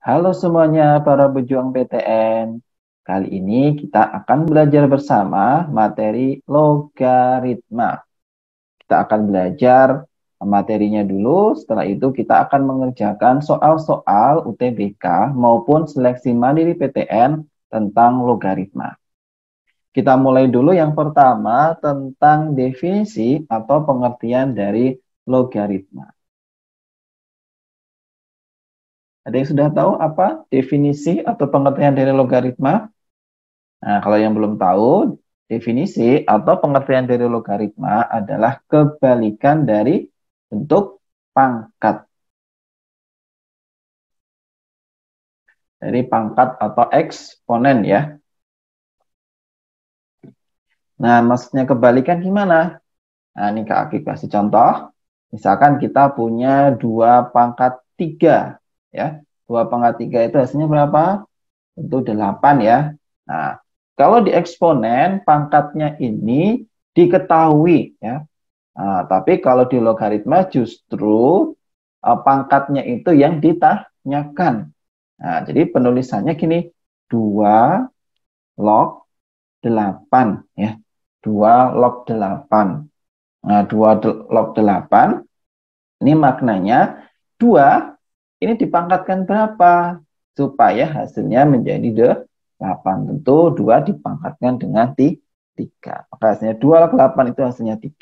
Halo semuanya para pejuang PTN. Kali ini kita akan belajar bersama materi logaritma. Kita akan belajar materinya dulu, setelah itu kita akan mengerjakan soal-soal UTBK maupun seleksi mandiri PTN tentang logaritma. Kita mulai dulu yang pertama tentang definisi atau pengertian dari logaritma. Ada yang sudah tahu apa definisi atau pengertian dari logaritma? Nah, kalau yang belum tahu, definisi atau pengertian dari logaritma adalah kebalikan dari bentuk pangkat. Dari pangkat atau eksponen ya. Nah, maksudnya kebalikan gimana? Nah, ini Kak Aki kasih contoh. Misalkan kita punya dua pangkat tiga ya. 2 pangkat 3 itu hasilnya berapa? Tentu 8 ya. Nah, kalau di eksponen pangkatnya ini diketahui ya. Nah, tapi kalau di logaritma justru eh, pangkatnya itu yang ditanyakan. Nah, jadi penulisannya gini, 2 log 8 ya. 2 log 8. Nah, 2 log 8 ini maknanya 2 ini dipangkatkan berapa supaya hasilnya menjadi 8. Tentu 2 dipangkatkan dengan 3. Maka hasilnya 2 ke 8 itu hasilnya 3.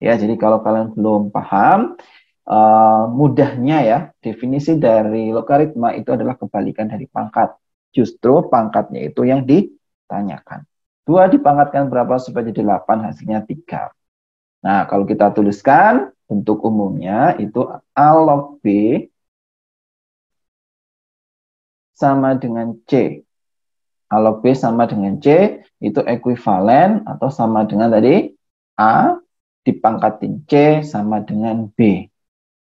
Ya, jadi kalau kalian belum paham, uh, mudahnya ya, definisi dari logaritma itu adalah kebalikan dari pangkat. Justru pangkatnya itu yang ditanyakan. 2 dipangkatkan berapa supaya jadi 8, hasilnya 3. Nah, kalau kita tuliskan, bentuk umumnya itu A log B sama dengan C. Kalau B sama dengan C, itu ekuivalen atau sama dengan tadi A dipangkatin C sama dengan B.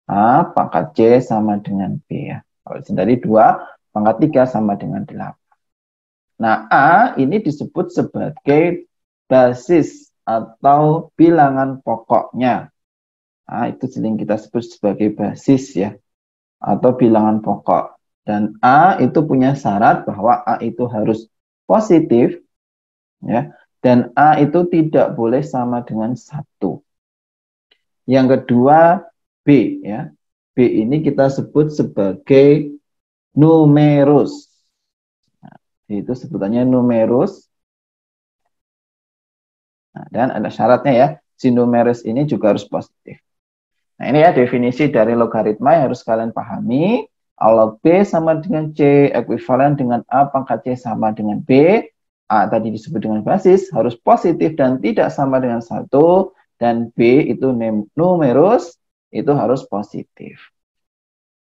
A pangkat C sama dengan B ya. Kalau di sini tadi 2 pangkat 3 sama dengan 8. Nah, A ini disebut sebagai basis atau bilangan pokoknya. Nah, itu sering kita sebut sebagai basis ya atau bilangan pokok dan A itu punya syarat bahwa A itu harus positif ya dan A itu tidak boleh sama dengan satu. Yang kedua B ya. B ini kita sebut sebagai numerus. Nah, itu sebutannya numerus. Nah, dan ada syaratnya ya, si numerus ini juga harus positif. Nah, ini ya definisi dari logaritma yang harus kalian pahami. Kalau B sama dengan C, ekuivalen dengan A pangkat C sama dengan B, A tadi disebut dengan basis, harus positif dan tidak sama dengan satu dan B itu numerus, itu harus positif.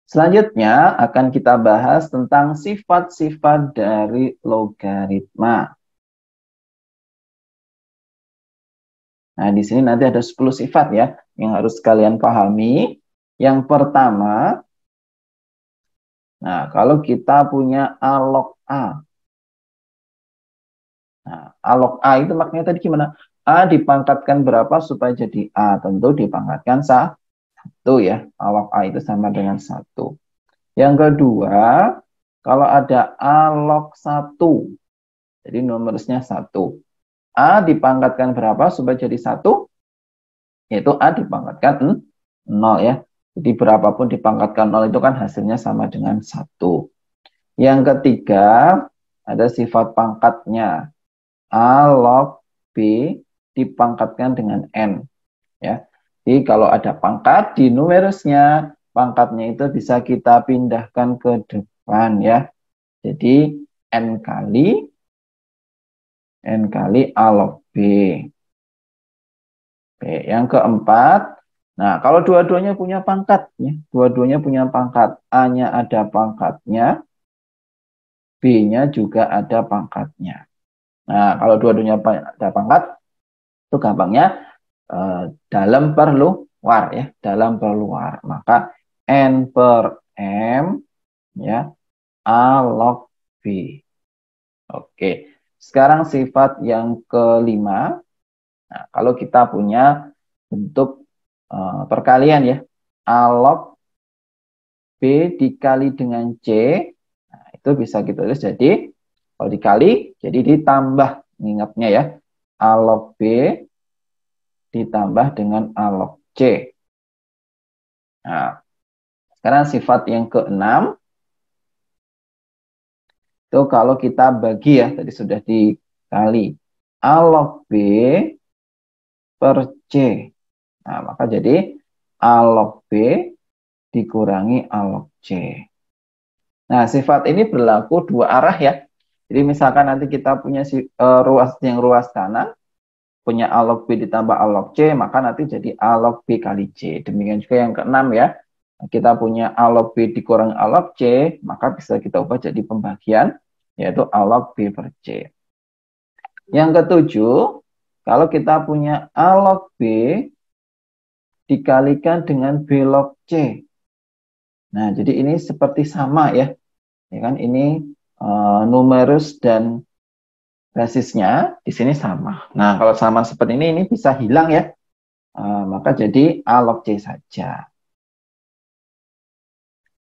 Selanjutnya akan kita bahas tentang sifat-sifat dari logaritma. Nah, di sini nanti ada 10 sifat ya yang harus kalian pahami. Yang pertama, Nah, kalau kita punya a log A. Nah, log A itu maknanya tadi gimana? A dipangkatkan berapa supaya jadi A? Tentu dipangkatkan satu ya. log A itu sama dengan satu. Yang kedua, kalau ada a log satu, jadi nomornya satu. A dipangkatkan berapa supaya jadi satu? Yaitu A dipangkatkan 0 ya. Jadi berapapun dipangkatkan nol itu kan hasilnya sama dengan satu. Yang ketiga ada sifat pangkatnya A log B dipangkatkan dengan N. Ya. Jadi kalau ada pangkat di numerusnya, pangkatnya itu bisa kita pindahkan ke depan ya. Jadi N kali N kali A log B. Oke, yang keempat, Nah, kalau dua-duanya punya pangkat, ya, dua-duanya punya pangkat, A-nya ada pangkatnya, B-nya juga ada pangkatnya. Nah, kalau dua-duanya ada pangkat, itu gampangnya e, dalam perlu luar, ya, dalam per luar. Maka N per M, ya, A log B. Oke, sekarang sifat yang kelima. Nah, kalau kita punya bentuk Eh, perkalian ya. a log B dikali dengan C, nah, itu bisa kita tulis jadi, kalau dikali, jadi ditambah, ingatnya ya, a log B ditambah dengan a log C. Nah, sekarang sifat yang keenam, itu kalau kita bagi ya, tadi sudah dikali, a log B per C. Nah, maka jadi A log B dikurangi A log C. Nah, sifat ini berlaku dua arah ya. Jadi misalkan nanti kita punya si, uh, ruas yang ruas kanan, punya A log B ditambah A log C, maka nanti jadi A log B kali C. Demikian juga yang keenam ya. Kita punya A log B dikurangi A log C, maka bisa kita ubah jadi pembagian, yaitu A log B per C. Yang ketujuh, kalau kita punya A log B dikalikan dengan b log C. Nah, jadi ini seperti sama ya. Ya kan ini e, numerus dan basisnya di sini sama. Nah, kalau sama seperti ini ini bisa hilang ya. E, maka jadi A log C saja.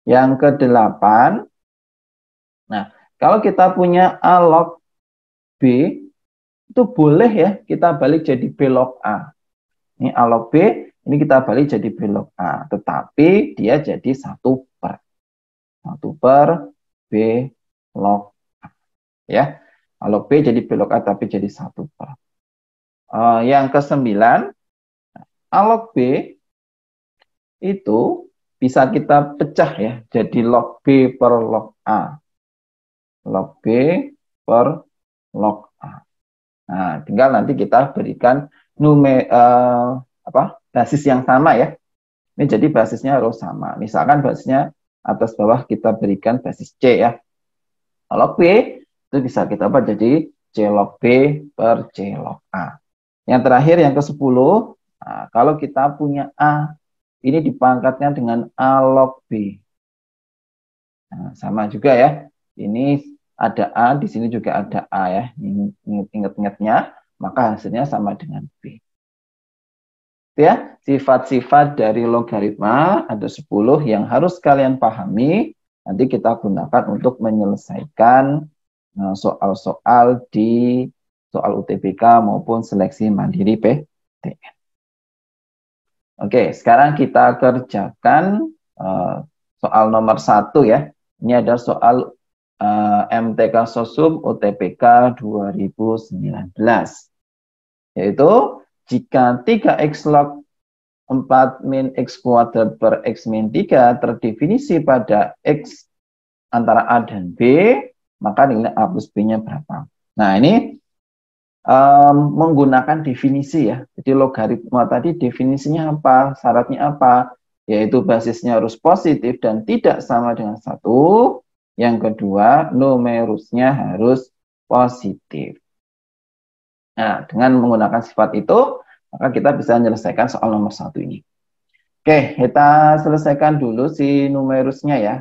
Yang kedelapan. Nah, kalau kita punya A log B itu boleh ya kita balik jadi B log A. Ini A log B ini kita balik jadi belok A, nah, tetapi dia jadi satu per. satu per log A. Ya. Kalau B jadi belok A tapi jadi satu per. Uh, yang kesembilan, sembilan, alog B itu bisa kita pecah ya, jadi log B per log A. Log B per log A. Nah, tinggal nanti kita berikan nume, uh, apa, basis yang sama ya. Ini jadi basisnya harus sama. Misalkan basisnya atas bawah kita berikan basis C ya. Kalau p itu bisa kita buat jadi C log B per C log A. Yang terakhir yang ke-10, nah, kalau kita punya A, ini dipangkatnya dengan A log B. Nah, sama juga ya. Ini ada A, di sini juga ada A ya. Ingat-ingatnya, maka hasilnya sama dengan B ya sifat-sifat dari logaritma ada 10 yang harus kalian pahami nanti kita gunakan untuk menyelesaikan eh, soal-soal di soal UTBK maupun seleksi mandiri PTN. Oke, sekarang kita kerjakan eh, soal nomor satu ya. Ini ada soal uh, eh, MTK Sosum UTBK 2019. Yaitu jika 3x log 4 min x kuadrat per x min 3 terdefinisi pada x antara A dan B, maka nilai A plus B-nya berapa? Nah, ini um, menggunakan definisi ya. Jadi logaritma tadi definisinya apa, syaratnya apa, yaitu basisnya harus positif dan tidak sama dengan satu. Yang kedua, numerusnya harus positif. Nah, dengan menggunakan sifat itu, maka kita bisa menyelesaikan soal nomor satu ini. Oke, kita selesaikan dulu si numerusnya ya.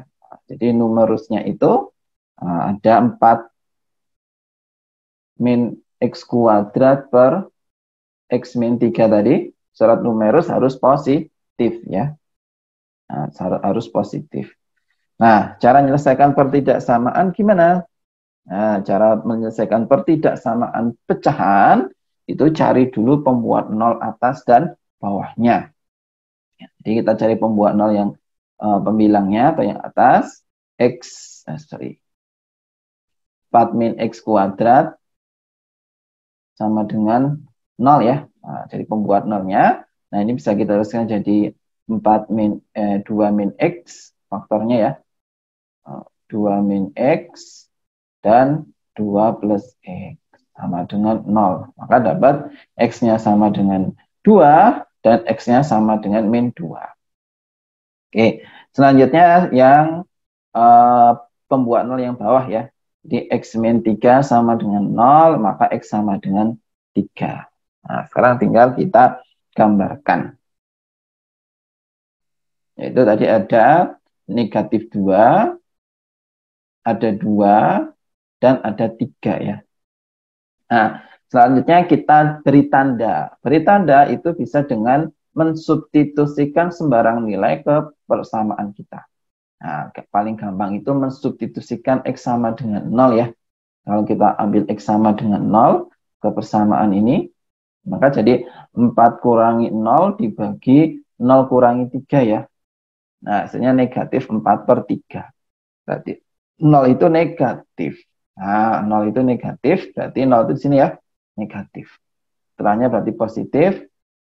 Jadi numerusnya itu eh, ada 4 min x kuadrat per x min 3 tadi. Syarat numerus harus positif ya. Nah, harus positif. Nah, cara menyelesaikan pertidaksamaan gimana? Nah, cara menyelesaikan pertidaksamaan pecahan itu cari dulu pembuat nol atas dan bawahnya. Ya, jadi kita cari pembuat nol yang uh, pembilangnya atau yang atas x eh, sorry 4 min x kuadrat sama dengan nol ya. Nah, jadi pembuat nolnya. Nah ini bisa kita teruskan jadi 4 min eh, 2 min x faktornya ya. 2 eh, min x dan 2 plus x sama dengan 0. Maka dapat X-nya sama dengan 2 dan X-nya sama dengan min 2. Oke, selanjutnya yang uh, pembuat 0 yang bawah ya. Jadi X min 3 sama dengan 0, maka X sama dengan 3. Nah, sekarang tinggal kita gambarkan. Yaitu tadi ada negatif 2, ada 2, dan ada 3 ya. Nah, selanjutnya kita beri tanda. Beri tanda itu bisa dengan mensubstitusikan sembarang nilai ke persamaan kita. Nah, paling gampang itu mensubstitusikan x sama dengan 0 ya. Kalau kita ambil x sama dengan 0 ke persamaan ini, maka jadi 4 kurangi 0 dibagi 0 kurangi 3 ya. Nah, hasilnya negatif 4 per 3. Berarti 0 itu negatif. Nah, 0 itu negatif, berarti 0 itu di sini ya, negatif. Setelahnya berarti positif,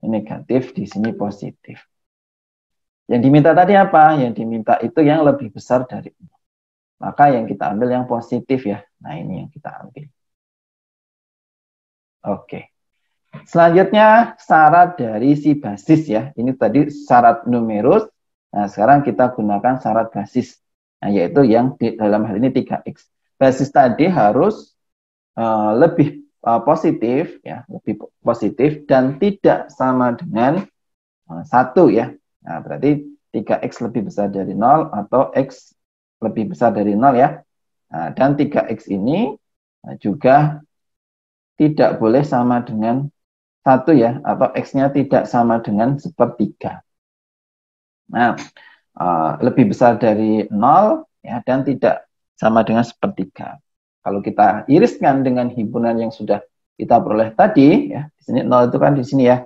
negatif, di sini positif. Yang diminta tadi apa? Yang diminta itu yang lebih besar dari ini. Maka yang kita ambil yang positif ya. Nah ini yang kita ambil. Oke. Selanjutnya syarat dari si basis ya. Ini tadi syarat numerus. Nah sekarang kita gunakan syarat basis. Nah, yaitu yang di, dalam hal ini 3X basis tadi harus uh, lebih uh, positif ya lebih positif dan tidak sama dengan eh, satu uh, ya nah, berarti 3x lebih besar dari nol atau x lebih besar dari nol ya nah, dan 3x ini juga tidak boleh sama dengan satu ya atau x-nya tidak sama dengan sepertiga nah uh, lebih besar dari nol ya dan tidak sama dengan sepertiga. Kalau kita iriskan dengan himpunan yang sudah kita peroleh tadi, ya, di sini 0 itu kan di sini ya,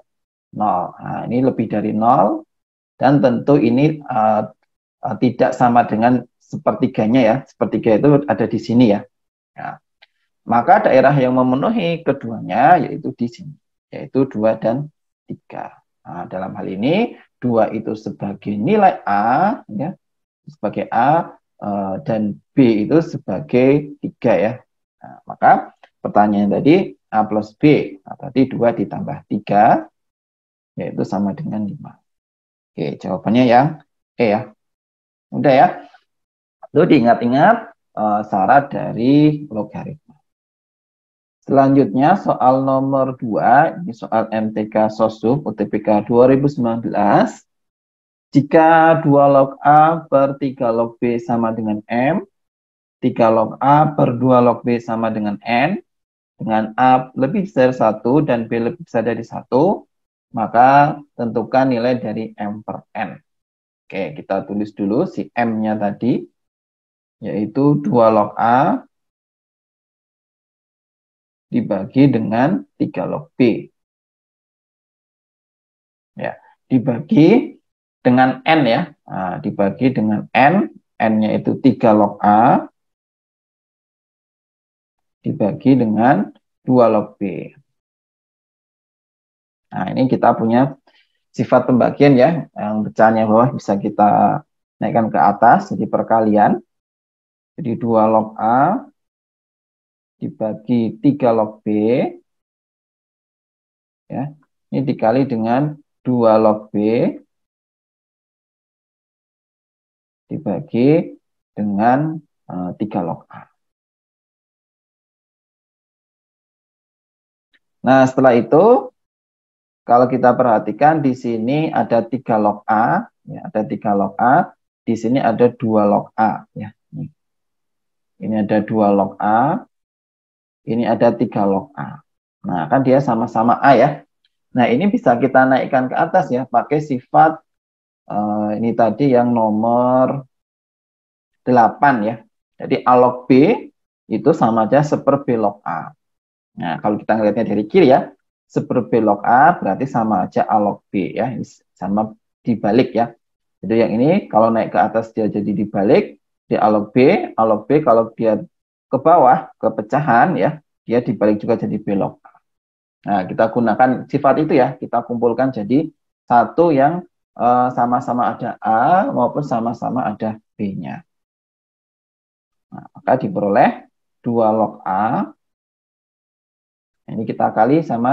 nol. Nah, ini lebih dari nol, dan tentu ini uh, uh, tidak sama dengan sepertiganya ya, sepertiga itu ada di sini ya. ya. Maka daerah yang memenuhi keduanya yaitu di sini, yaitu dua dan tiga. Nah, dalam hal ini, dua itu sebagai nilai A, ya, sebagai A, Eh, dan B itu sebagai 3 ya. Nah, maka pertanyaan tadi A plus B, nah, berarti 2 ditambah 3, yaitu sama dengan 5. Oke, jawabannya yang E ya. Udah ya. Lalu diingat-ingat uh, syarat dari logaritma. Selanjutnya soal nomor 2, ini soal MTK Sosum UTPK 2019. Jika 2 log A per 3 log B sama dengan M, 3 log A per 2 log B sama dengan N, dengan A lebih besar 1 dan B lebih besar dari 1, maka tentukan nilai dari M per N. Oke, kita tulis dulu si M-nya tadi, yaitu 2 log A dibagi dengan 3 log B. Ya, dibagi dengan n ya nah, dibagi dengan n n-nya itu 3 log a dibagi dengan 2 log b nah ini kita punya sifat pembagian ya yang pecahnya bawah bisa kita naikkan ke atas jadi perkalian jadi 2 log a dibagi 3 log b ya ini dikali dengan 2 log b dibagi dengan eh, tiga log A. Nah, setelah itu kalau kita perhatikan di sini ada tiga log A, ya, ada tiga log A, di sini ada dua log A ya. Ini ada dua log A, ini ada tiga log A. Nah, kan dia sama-sama A ya. Nah, ini bisa kita naikkan ke atas ya pakai sifat Uh, ini tadi yang nomor 8 ya. Jadi A log B itu sama aja seper B log A. Nah, kalau kita ngelihatnya dari kiri ya, seper B log A berarti sama aja A log B ya. Ini sama dibalik ya. Jadi yang ini kalau naik ke atas dia jadi dibalik, di A log B, A log B kalau dia ke bawah, ke pecahan ya, dia dibalik juga jadi B log A. Nah, kita gunakan sifat itu ya, kita kumpulkan jadi satu yang Eh, sama-sama ada A maupun sama-sama ada B-nya. Nah, maka diperoleh 2 log A. Nah, ini kita kali sama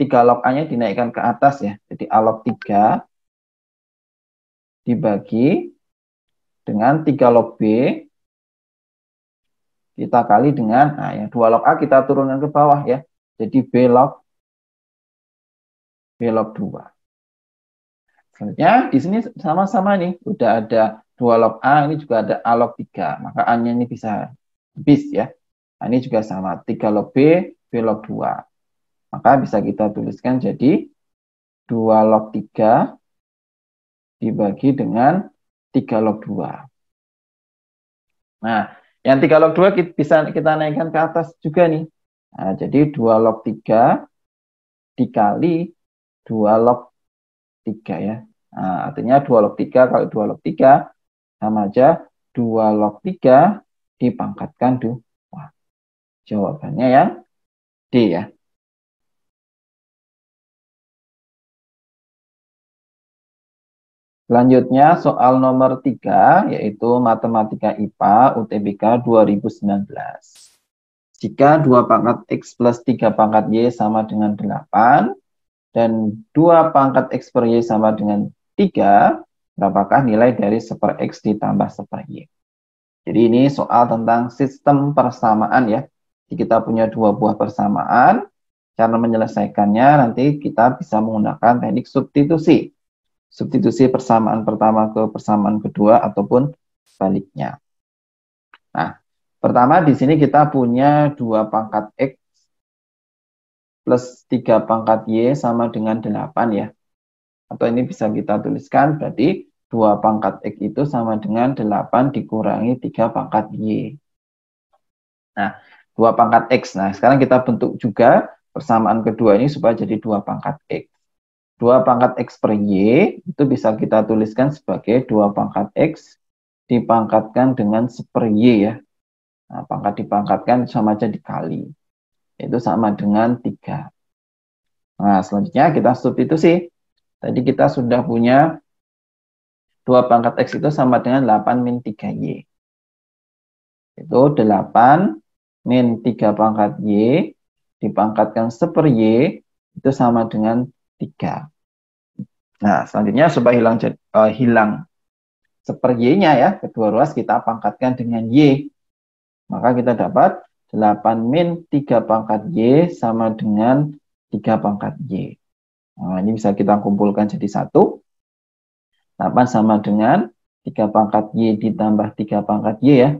3 log A-nya dinaikkan ke atas ya. Jadi A log 3 dibagi dengan 3 log B kita kali dengan nah ya 2 log A kita turunkan ke bawah ya. Jadi B log B log 2. Selanjutnya di sini sama-sama nih, udah ada dua log A, ini juga ada A log 3. Maka A-nya ini bisa bis ya. Nah, ini juga sama, 3 log B, B log 2. Maka bisa kita tuliskan jadi 2 log 3 dibagi dengan 3 log 2. Nah, yang 3 log 2 kita bisa kita naikkan ke atas juga nih. Nah, jadi 2 log 3 dikali 2 log 3 ya. Nah, artinya 2 log 3 kali 2 log 3 sama aja 2 log 3 dipangkatkan 2. Jawabannya yang D ya. Selanjutnya soal nomor 3 yaitu Matematika IPA UTBK 2019. Jika 2 pangkat X plus 3 pangkat Y sama dengan 8 dan 2 pangkat X per Y sama dengan 3, berapakah nilai dari 1 per X ditambah 1 per Y. Jadi ini soal tentang sistem persamaan ya. Jadi kita punya dua buah persamaan, cara menyelesaikannya nanti kita bisa menggunakan teknik substitusi. Substitusi persamaan pertama ke persamaan kedua ataupun sebaliknya. Nah, pertama di sini kita punya dua pangkat X plus 3 pangkat Y sama dengan 8 ya atau ini bisa kita tuliskan berarti 2 pangkat X itu sama dengan 8 dikurangi 3 pangkat Y. Nah, 2 pangkat X. Nah, sekarang kita bentuk juga persamaan kedua ini supaya jadi 2 pangkat X. 2 pangkat X per Y itu bisa kita tuliskan sebagai 2 pangkat X dipangkatkan dengan seper Y ya. Nah, pangkat dipangkatkan sama aja dikali. Itu sama dengan 3. Nah, selanjutnya kita substitusi Tadi kita sudah punya 2 pangkat X itu sama dengan 8 min 3Y. Itu 8 min 3 pangkat Y dipangkatkan seper Y itu sama dengan 3. Nah, selanjutnya supaya hilang uh, hilang seper Y-nya ya, kedua ruas kita pangkatkan dengan Y. Maka kita dapat 8 min 3 pangkat Y sama dengan 3 pangkat Y. Nah, ini bisa kita kumpulkan jadi satu. 8 sama dengan 3 pangkat Y ditambah 3 pangkat Y ya.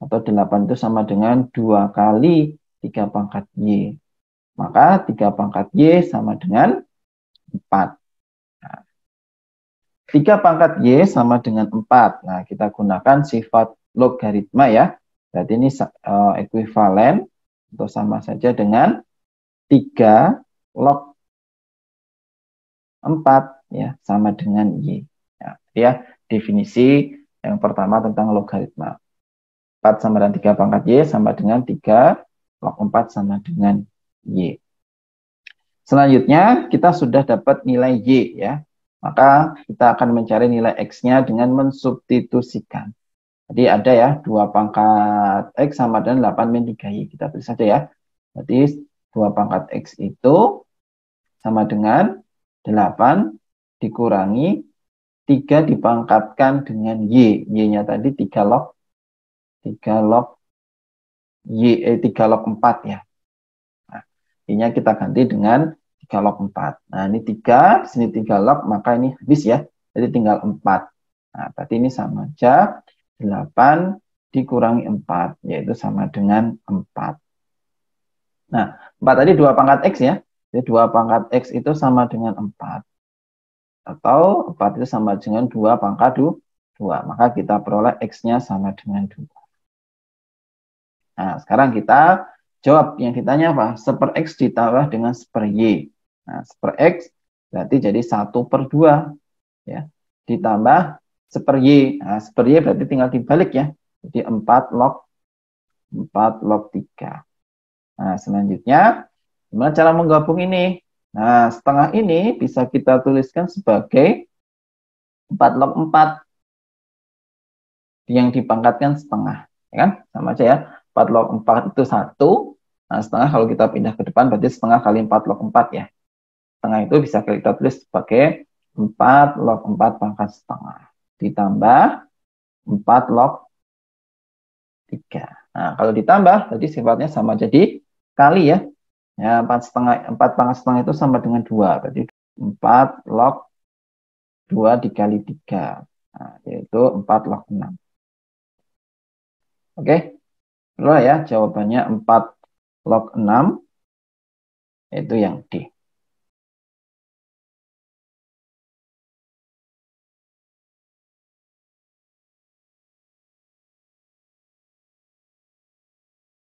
Atau 8 itu sama dengan 2 kali 3 pangkat Y. Maka 3 pangkat Y sama dengan 4. Nah, 3 pangkat Y sama dengan 4. Nah, kita gunakan sifat logaritma ya. Berarti ini uh, eh, ekuivalen atau sama saja dengan 3 log 4 ya sama dengan y. Ya, ya definisi yang pertama tentang logaritma. 4 sama dengan 3 pangkat y sama dengan 3 log 4 sama dengan y. Selanjutnya kita sudah dapat nilai y ya. Maka kita akan mencari nilai x-nya dengan mensubstitusikan. Jadi ada ya 2 pangkat x sama dengan 8 min 3y. Kita tulis saja ya. Jadi 2 pangkat x itu sama dengan 8 dikurangi 3 dipangkatkan dengan Y. Y-nya tadi 3 log 3 log Y, eh, 3 log 4 ya. Nah, Y-nya kita ganti dengan 3 log 4. Nah, ini 3, sini 3 log, maka ini habis ya. Jadi tinggal 4. Nah, berarti ini sama aja. 8 dikurangi 4, yaitu sama dengan 4. Nah, 4 tadi 2 pangkat X ya. Jadi 2 pangkat X itu sama dengan 4. Atau 4 itu sama dengan 2 pangkat 2. Maka kita peroleh X-nya sama dengan 2. Nah, sekarang kita jawab yang ditanya apa? 1 per X ditambah dengan 1 per Y. Nah, 1 per X berarti jadi 1 per 2. Ya. Ditambah 1 per Y. Nah, 1 per Y berarti tinggal dibalik ya. Jadi 4 log 4 log 3. Nah, selanjutnya Gimana cara menggabung ini? Nah, setengah ini bisa kita tuliskan sebagai 4 log 4 yang dipangkatkan setengah. Ya kan? Sama aja ya. 4 log 4 itu 1. Nah, setengah kalau kita pindah ke depan berarti setengah kali 4 log 4 ya. Setengah itu bisa kita tulis sebagai 4 log 4 pangkat setengah. Ditambah 4 log 3. Nah, kalau ditambah, berarti sifatnya sama. Jadi, kali ya ya empat setengah empat pangkat setengah itu sama dengan dua berarti empat log dua dikali tiga nah, yaitu empat log enam oke okay. lo ya jawabannya empat log enam itu yang d oke